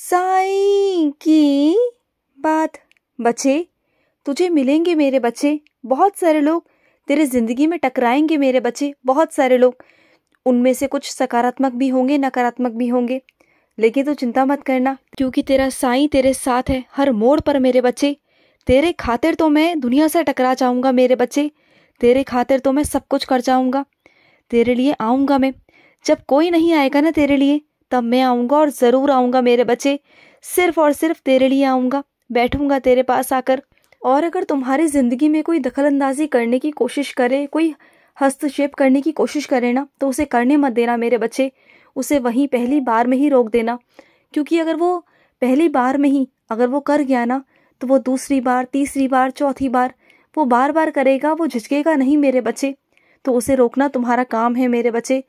साई की बात बच्चे तुझे मिलेंगे मेरे बच्चे बहुत सारे लोग तेरे ज़िंदगी में टकराएंगे मेरे बच्चे बहुत सारे लोग उनमें से कुछ सकारात्मक भी होंगे नकारात्मक भी होंगे लेकिन तू तो चिंता मत करना क्योंकि तेरा साई तेरे साथ है हर मोड़ पर मेरे बच्चे तेरे खातिर तो मैं दुनिया से टकरा जाऊंगा मेरे बच्चे तेरे खातिर तो मैं सब कुछ कर जाऊँगा तेरे लिए आऊँगा मैं जब कोई नहीं आएगा ना तेरे लिए तब मैं आऊँगा और ज़रूर आऊँगा मेरे बच्चे सिर्फ और सिर्फ तेरे लिए आऊँगा बैठूँगा तेरे पास आकर और अगर तुम्हारी ज़िंदगी में कोई दखल अंदाजी करने की कोशिश करे कोई हस्तक्षेप करने की कोशिश करे ना तो उसे करने मत देना मेरे बच्चे उसे वहीं पहली बार में ही रोक देना क्योंकि अगर वो पहली बार में ही अगर वो कर गया ना तो वो दूसरी बार तीसरी बार चौथी बार वो बार बार करेगा वो झिझकेगा नहीं मेरे बच्चे तो उसे रोकना तुम्हारा काम है मेरे बच्चे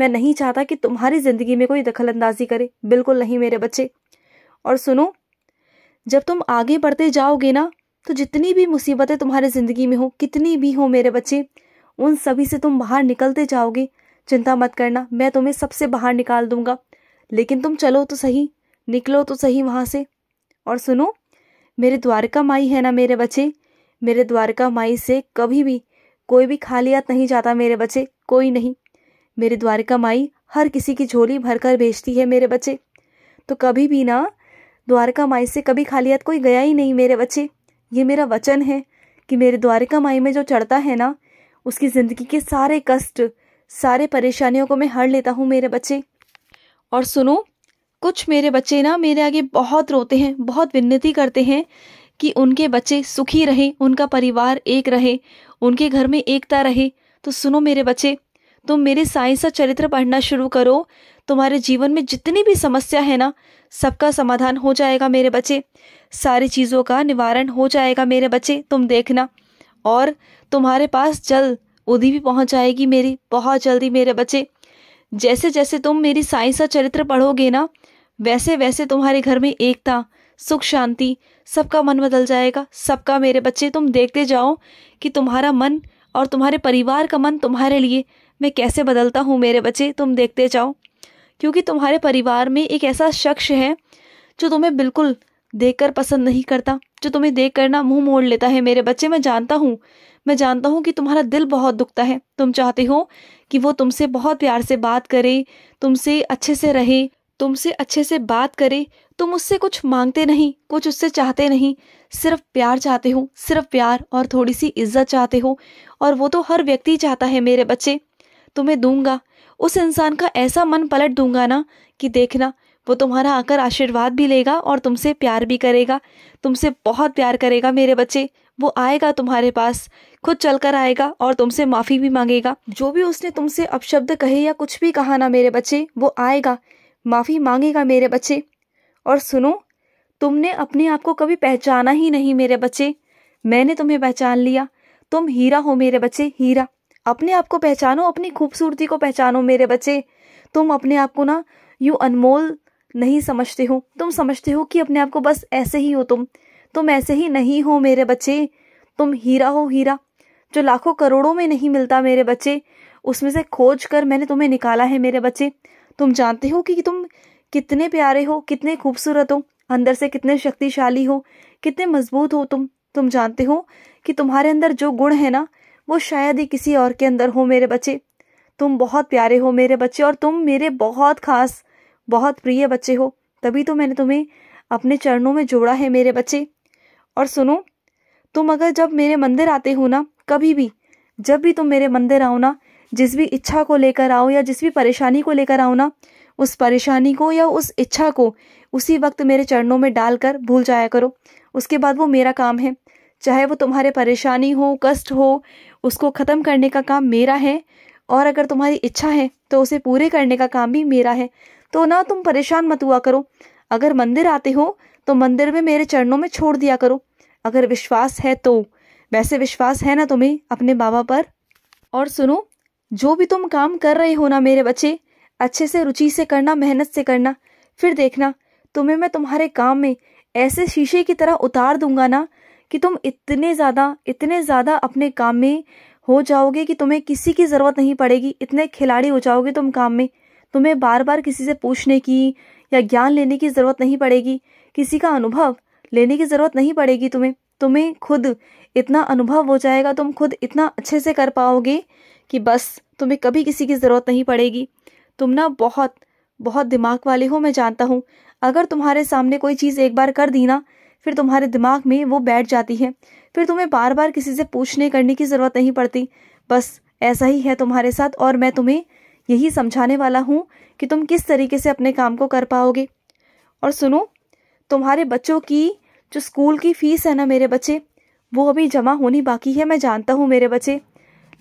मैं नहीं चाहता कि तुम्हारी ज़िंदगी में कोई दखल अंदाजी करे बिल्कुल नहीं मेरे बच्चे और सुनो जब तुम आगे बढ़ते जाओगे ना तो जितनी भी मुसीबतें तुम्हारी ज़िंदगी में हो कितनी भी हो मेरे बच्चे उन सभी से तुम बाहर निकलते जाओगे चिंता मत करना मैं तुम्हें सबसे बाहर निकाल दूंगा लेकिन तुम चलो तो सही निकलो तो सही वहाँ से और सुनो मेरे द्वारका माई है ना मेरे बच्चे मेरे द्वारका माई से कभी भी कोई भी खालियात नहीं जाता मेरे बच्चे कोई नहीं मेरे द्वारिका माई हर किसी की झोली भरकर भेजती है मेरे बच्चे तो कभी भी ना द्वारका माई से कभी खाली हाथ कोई गया ही नहीं मेरे बच्चे ये मेरा वचन है कि मेरे द्वारिका माई में जो चढ़ता है ना उसकी ज़िंदगी के सारे कष्ट सारे परेशानियों को मैं हर लेता हूँ मेरे बच्चे और सुनो कुछ मेरे बच्चे ना मेरे आगे बहुत रोते हैं बहुत विनती करते हैं कि उनके बच्चे सुखी रहें उनका परिवार एक रहे उनके घर में एकता रहे तो सुनो मेरे बच्चे तुम मेरे साइंस सा चरित्र पढ़ना शुरू करो तुम्हारे जीवन में जितनी भी समस्या है ना सबका समाधान हो जाएगा मेरे बच्चे सारी चीज़ों का निवारण हो जाएगा मेरे बच्चे तुम देखना और तुम्हारे पास जल्द उदी भी पहुंच जाएगी मेरी बहुत जल्दी मेरे बच्चे जैसे जैसे तुम मेरी साइंस सा चरित्र पढ़ोगे ना वैसे वैसे तुम्हारे घर में एकता सुख शांति सबका मन बदल जाएगा सबका मेरे बच्चे तुम देखते जाओ कि तुम्हारा मन और तुम्हारे परिवार का मन तुम्हारे लिए मैं कैसे बदलता हूँ मेरे बच्चे तुम देखते जाओ क्योंकि तुम्हारे परिवार में एक ऐसा शख्स है जो तुम्हें बिल्कुल देखकर पसंद नहीं करता जो तुम्हें देख कर ना मुंह मोड़ लेता है मेरे बच्चे मैं जानता हूँ मैं जानता हूँ कि तुम्हारा दिल बहुत दुखता है तुम चाहते हो कि वो तुमसे बहुत प्यार से बात करे तुमसे अच्छे से रहे तुमसे अच्छे से बात करे तुम उससे कुछ मांगते नहीं कुछ उससे चाहते नहीं सिर्फ प्यार चाहते हो सिर्फ प्यार और थोड़ी सी इज्जत चाहते हो और वो तो हर व्यक्ति चाहता है मेरे बच्चे तुम्हें दूंगा उस इंसान का ऐसा मन पलट दूंगा ना कि देखना वो तुम्हारा आकर आशीर्वाद भी लेगा और तुमसे प्यार भी करेगा तुमसे बहुत प्यार करेगा मेरे बच्चे वो आएगा तुम्हारे पास खुद चल कर आएगा और तुमसे माफ़ी भी मांगेगा जो भी उसने तुमसे अपशब्द कहे या कुछ भी कहा ना मेरे बच्चे वो आएगा माफ़ी मांगेगा मेरे बच्चे और सुनो तुमने अपने आप को कभी पहचाना ही नहीं मेरे बच्चे मैंने तुम्हें पहचान लिया तुम हीरा हो मेरे बच्चे हीरा अपने आप को पहचानो अपनी खूबसूरती को पहचानो मेरे बच्चे तुम अपने आप को ना यू अनमोल नहीं समझते हो तुम समझते हो कि अपने आप को बस ऐसे ही हो तुम तुम ऐसे ही नहीं हो मेरे बच्चे तुम हीरा हो हीरा जो लाखों करोड़ों में नहीं मिलता मेरे बच्चे उसमें से खोज कर मैंने तुम्हें निकाला है मेरे बच्चे तुम जानते हो कि तुम कितने प्यारे हो कितने खूबसूरत हो अंदर से कितने शक्तिशाली हो कितने मजबूत हो तुम तुम जानते हो कि तुम्हारे अंदर जो गुण है ना वो शायद ही किसी और के अंदर हो मेरे बच्चे तुम बहुत प्यारे हो मेरे बच्चे और तुम मेरे बहुत खास बहुत प्रिय बच्चे हो तभी तो मैंने तुम्हें अपने चरणों में जोड़ा है मेरे बच्चे और सुनो तुम अगर जब मेरे मंदिर आते हो ना कभी भी जब भी तुम मेरे मंदिर आओ ना जिस भी इच्छा को लेकर आओ या जिस भी परेशानी को लेकर आओ ना उस परेशानी को या उस इच्छा को उसी वक्त मेरे चरणों में डालकर भूल जाया करो उसके बाद वो मेरा काम है चाहे वो तुम्हारे परेशानी हो कष्ट हो उसको ख़त्म करने का काम मेरा है और अगर तुम्हारी इच्छा है तो उसे पूरे करने का काम भी मेरा है तो ना तुम परेशान मत हुआ करो अगर मंदिर आते हो तो मंदिर में मेरे चरणों में छोड़ दिया करो अगर विश्वास है तो वैसे विश्वास है ना तुम्हें अपने बाबा पर और सुनो जो भी तुम काम कर रहे हो ना मेरे बच्चे अच्छे से रुचि से करना मेहनत से करना फिर देखना तुम्हें मैं तुम्हारे काम में ऐसे शीशे की तरह उतार दूंगा ना कि तुम इतने ज़्यादा इतने ज़्यादा अपने काम में हो जाओगे कि तुम्हें किसी की ज़रूरत नहीं पड़ेगी इतने खिलाड़ी हो जाओगे तुम काम में तुम्हें बार बार किसी से पूछने की या ज्ञान लेने की ज़रूरत नहीं पड़ेगी किसी का अनुभव लेने की ज़रूरत नहीं पड़ेगी तुम्हें तुम्हें खुद इतना अनुभव हो जाएगा तुम खुद इतना अच्छे से कर पाओगे कि बस तुम्हें कभी किसी की ज़रूरत नहीं पड़ेगी तुम ना बहुत बहुत दिमाग वाले हो मैं जानता हूँ अगर तुम्हारे सामने कोई चीज़ एक बार कर दी ना फिर तुम्हारे दिमाग में वो बैठ जाती है फिर तुम्हें बार बार किसी से पूछने करने की ज़रूरत नहीं पड़ती बस ऐसा ही है तुम्हारे साथ और मैं तुम्हें यही समझाने वाला हूँ कि तुम किस तरीके से अपने काम को कर पाओगे और सुनो तुम्हारे बच्चों की जो स्कूल की फ़ीस है ना मेरे बच्चे वो अभी जमा होनी बाकी है मैं जानता हूँ मेरे बच्चे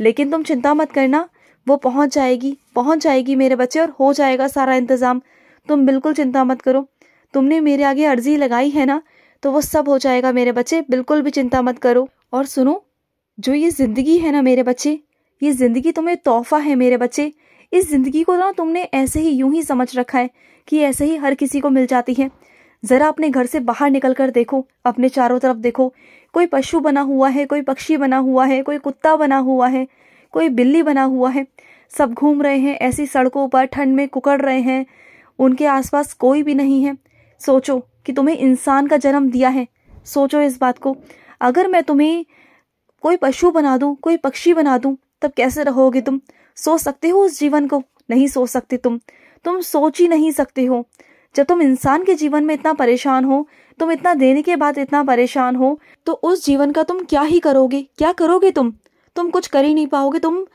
लेकिन तुम चिंता मत करना वो पहुँच जाएगी पहुँच जाएगी मेरे बच्चे और हो जाएगा सारा इंतज़ाम तुम बिल्कुल चिंता मत करो तुमने मेरे आगे अर्जी लगाई है ना तो वो सब हो जाएगा मेरे बच्चे बिल्कुल भी चिंता मत करो और सुनो जो ये ज़िंदगी है ना मेरे बच्चे ये ज़िंदगी तुम्हें तोहफा है मेरे बच्चे इस ज़िंदगी को ना तुमने ऐसे ही यूं ही समझ रखा है कि ऐसे ही हर किसी को मिल जाती है ज़रा अपने घर से बाहर निकल कर देखो अपने चारों तरफ देखो कोई पशु बना हुआ है कोई पक्षी बना हुआ है कोई कुत्ता बना हुआ है कोई बिल्ली बना हुआ है सब घूम रहे हैं ऐसी सड़कों पर ठंड में कुकड़ रहे हैं उनके आसपास कोई भी नहीं है सोचो कि तुम्हें इंसान का जन्म दिया है सोचो इस बात को अगर मैं तुम्हें कोई पशु बना दूं कोई पक्षी बना दूं तब कैसे रहोगे तुम सोच सकते हो उस जीवन को नहीं सोच सकते तुम तुम सोच ही नहीं सकते हो जब तुम इंसान के जीवन में इतना परेशान हो तुम इतना देने के बाद इतना परेशान हो तो उस जीवन का तुम क्या ही करोगे क्या करोगे तुम तुम कुछ कर ही नहीं पाओगे तुम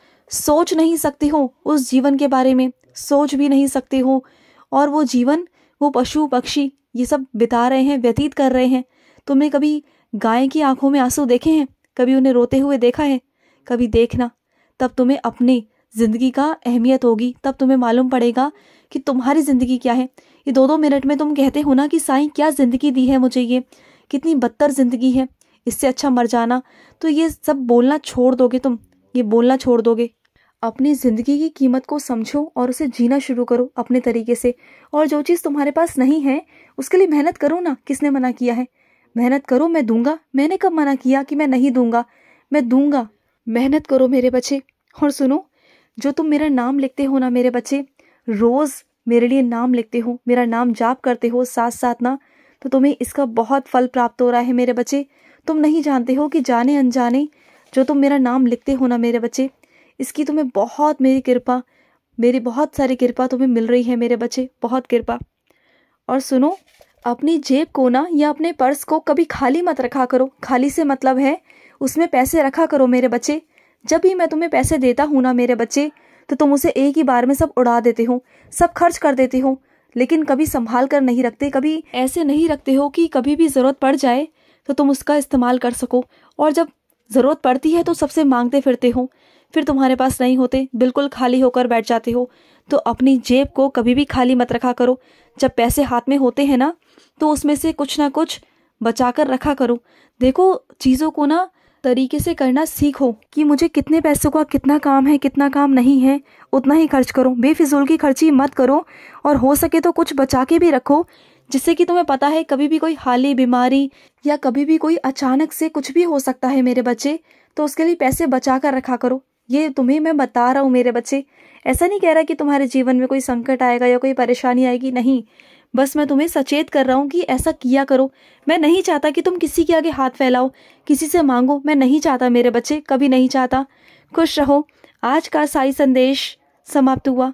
सोच नहीं सकते हो उस जीवन के बारे में सोच भी नहीं सकते हो और वो जीवन वो पशु पक्षी ये सब बिता रहे हैं व्यतीत कर रहे हैं तुमने कभी गाय की आंखों में आंसू देखे हैं कभी उन्हें रोते हुए देखा है कभी देखना तब तुम्हें अपनी ज़िंदगी का अहमियत होगी तब तुम्हें मालूम पड़ेगा कि तुम्हारी ज़िंदगी क्या है ये दो दो मिनट में तुम कहते हो ना कि साईं क्या ज़िंदगी दी है मुझे ये कितनी बदतर ज़िंदगी है इससे अच्छा मर जाना तो ये सब बोलना छोड़ दोगे तुम ये बोलना छोड़ दोगे अपनी ज़िंदगी की कीमत को समझो और उसे जीना शुरू करो अपने तरीके से और जो चीज़ तुम्हारे पास नहीं है उसके लिए मेहनत करो ना किसने मना किया है मेहनत करो मैं दूंगा मैंने कब मना किया कि मैं नहीं दूंगा मैं दूंगा मेहनत करो मेरे बच्चे और सुनो जो तुम मेरा नाम लिखते हो ना मेरे बच्चे रोज़ मेरे लिए नाम लिखते हो मेरा नाम जाप करते हो साथ साथ ना तो तुम्हें इसका बहुत फल प्राप्त हो रहा है मेरे बच्चे तुम नहीं जानते हो कि जाने अनजाने जो तुम मेरा नाम लिखते हो ना मेरे बच्चे इसकी तुम्हें बहुत मेरी कृपा मेरी बहुत सारी कृपा तुम्हें मिल रही है मेरे बच्चे बहुत कृपा और सुनो अपनी जेब को ना या अपने पर्स को कभी खाली मत रखा करो खाली से मतलब है उसमें पैसे रखा करो मेरे बच्चे जब भी मैं तुम्हें पैसे देता हूँ ना मेरे बच्चे तो तुम उसे एक ही बार में सब उड़ा देते हो सब खर्च कर देते हो लेकिन कभी संभाल कर नहीं रखते कभी ऐसे नहीं रखते हो कि कभी भी ज़रूरत पड़ जाए तो तुम उसका इस्तेमाल कर सको और जब ज़रूरत पड़ती है तो सबसे मांगते फिरते हो फिर तुम्हारे पास नहीं होते बिल्कुल खाली होकर बैठ जाते हो तो अपनी जेब को कभी भी खाली मत रखा करो जब पैसे हाथ में होते हैं ना तो उसमें से कुछ ना कुछ बचा कर रखा करो देखो चीज़ों को ना तरीके से करना सीखो कि मुझे कितने पैसों का कितना काम है कितना काम नहीं है उतना ही खर्च करो बेफिजूल की खर्ची मत करो और हो सके तो कुछ बचा के भी रखो जिससे कि तुम्हें पता है कभी भी कोई हाली बीमारी या कभी भी कोई अचानक से कुछ भी हो सकता है मेरे बच्चे तो उसके लिए पैसे बचा कर रखा करो ये तुम्हें मैं बता रहा हूँ मेरे बच्चे ऐसा नहीं कह रहा कि तुम्हारे जीवन में कोई संकट आएगा या कोई परेशानी आएगी नहीं बस मैं तुम्हें सचेत कर रहा हूँ कि ऐसा किया करो मैं नहीं चाहता कि तुम किसी के आगे हाथ फैलाओ किसी से मांगो मैं नहीं चाहता मेरे बच्चे कभी नहीं चाहता खुश रहो आज का साई संदेश समाप्त हुआ